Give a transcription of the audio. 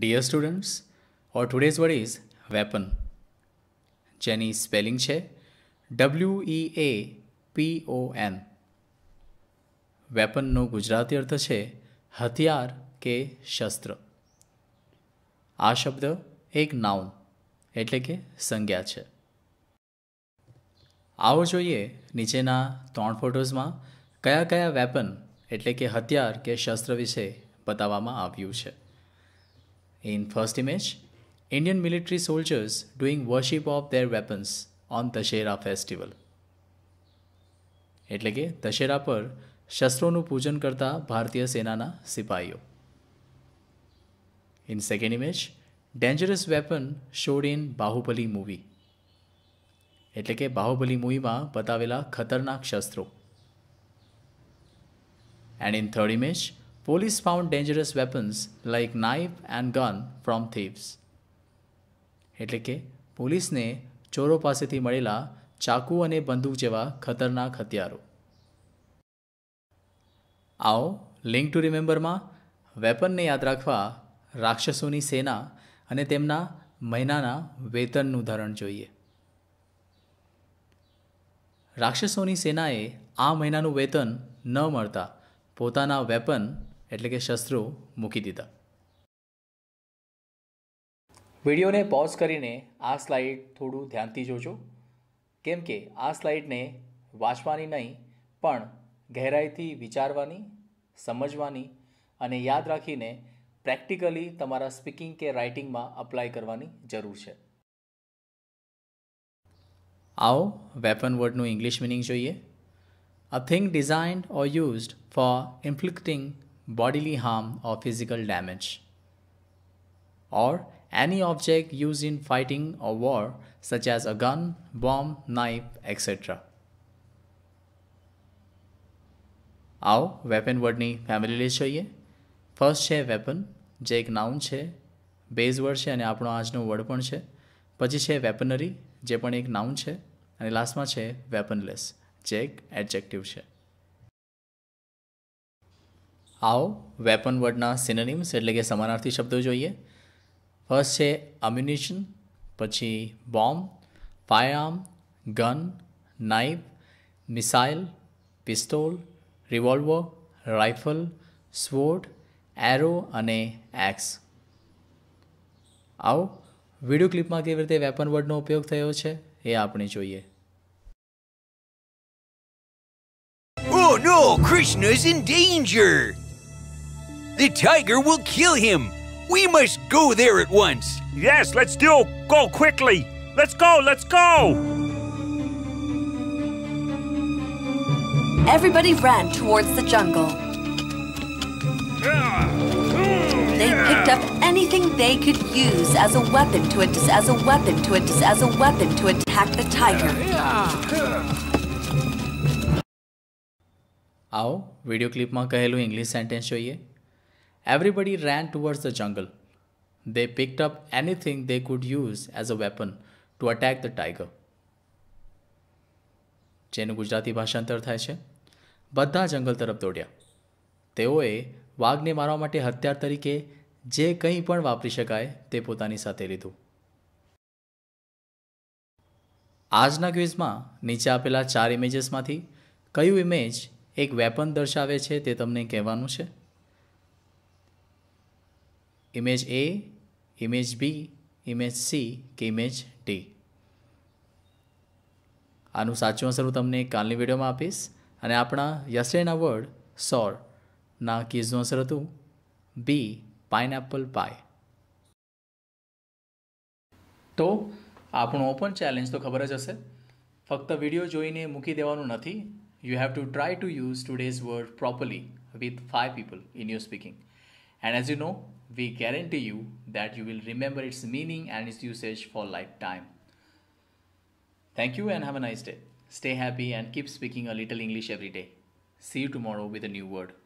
Dear students or today's word is weapon જેની સ્પેલિંગ છે W E A P O N વેપનનો ગુજરાતી અર્થ છે હથિયાર કે શસ્ત્ર આ શબ્દ એક નાઉન એટલે કે સંજ્ઞા છે આવો જોઈએ નીચેના ત્રણ ફોટોઝમાં કયા કયા વેપન એટલે કે હથિયાર કે શસ્ત્ર વિશે બતાવવામાં આવ્યું છે In first image, Indian military soldiers doing worship of their weapons on Dussehra festival એટલે કે દશેરા પર શસ્ત્રોનું પૂજન કરતા ભારતીય સેનાના સિપાહીઓ in second image dangerous weapon showed in Baahubali movie એટલે કે બાહુબલી મૂવીમાં બતાવેલા ખતરનાક શસ્ત્રો and in third image Police found dangerous weapons like knife and gun from thieves. એટલે કે પોલીસને ચોરો પાસેથી મળેલા ચાકુ અને બંદૂક જેવા ખતરનાક હથિયારો આવો લિંક ટુ રિમેમ્બરમાં વેપનને યાદ રાખવા રાક્ષસોની સેના અને તેમના મહિનાના વેતનનું ધરણ જોઈએ રાક્ષસોની સેનાએ આ મહિનાનું વેતન ન મળતા પોતાના વેપન એટલે કે શસ્ત્રો મૂકી દીધા વિડીયોને પોઝ કરીને આ સ્લાઇડ થોડું ધ્યાનથી જોજો કેમ કે આ સ્લાઇડને વાંચવાની નહીં પણ ગહેરાઈથી વિચારવાની સમજવાની અને યાદ રાખીને પ્રેક્ટિકલી તમારા સ્પીકિંગ કે રાઇટિંગમાં અપ્લાય કરવાની જરૂર છે આવો વેપન વર્ડનું ઇંગ્લિશ મિનિંગ જોઈએ a thing designed or used for inflicting bodily harm or physical damage. Or any object used in fighting or war, such as a gun, bomb, knife, etc. आओ weapon वर्डनी family લે જોઈએ first છે weapon જે એક noun છે base word છે અને આપણો આજનો વર્ડ પણ છે પછી છે વેપનરી જે પણ એક નાઉન છે અને લાસ્ટમાં છે વેપનલેસ જે એક એડજેક્ટિવ છે આવો વેપન વર્ડના સિનોનિમ્સ એટલે કે સમાનાર્થી શબ્દો જોઈએ ફર્સ્ટ છે અમ્યુનિશન પછી bomb firearm gun knife missile pistol revolver rifle sword arrow અને એક્સ આવો વિડીયો ક્લિપમાં કેવી રીતે વેપન વર્ડનો ઉપયોગ થયો છે એ આપણે જોઈએ Oh no, Krishna's in danger! The tiger will kill him. We must go there at once. Yes, let's do. Go quickly. Let's go, let's go. Everybody ran towards the jungle. They picked up anything they could use as a weapon to it, as a weapon to it, as a weapon to attack the tiger. આવો video ક્લિપમાં કહેલું English sentence જોઈએ Everybody ran towards the jungle. They picked up anything they could use as a weapon to attack the tiger. જેનું ગુજરાતી ભાષાંતર થાય છે બધા જંગલ તરફ દોડ્યા તેઓએ વાઘને મારવા માટે હથિયાર તરીકે જે કંઈ પણ વાપરી શકાય તે પોતાની સાથે લીધું આજના ક્વિઝમાં નીચે આપેલા ચાર ઇમેજીસમાંથી કયું ઇમેજ એક વેપન દર્શાવે છે તે તમને કહેવાનું છે image A image B image C કે ઇમેજ ડી આનું સાચું અસર હું તમને કાલની વિડીયોમાં આપીશ અને આપણા યસ્ટરડેના વર્ડ સોર ના કીઝનું અસર હતું બી પાઇનએપલ પાય તો આપણું ઓપન ચેલેન્જ તો ખબર જ હશે ફક્ત વિડીયો જોઈને મૂકી દેવાનું નથી you have to try to use today's word properly with five people in your speaking And as you know, we guarantee you that you will remember its meaning and its usage for lifetime. Thank you and have a nice day. Stay happy and keep speaking a little English every day. See you tomorrow with a new word.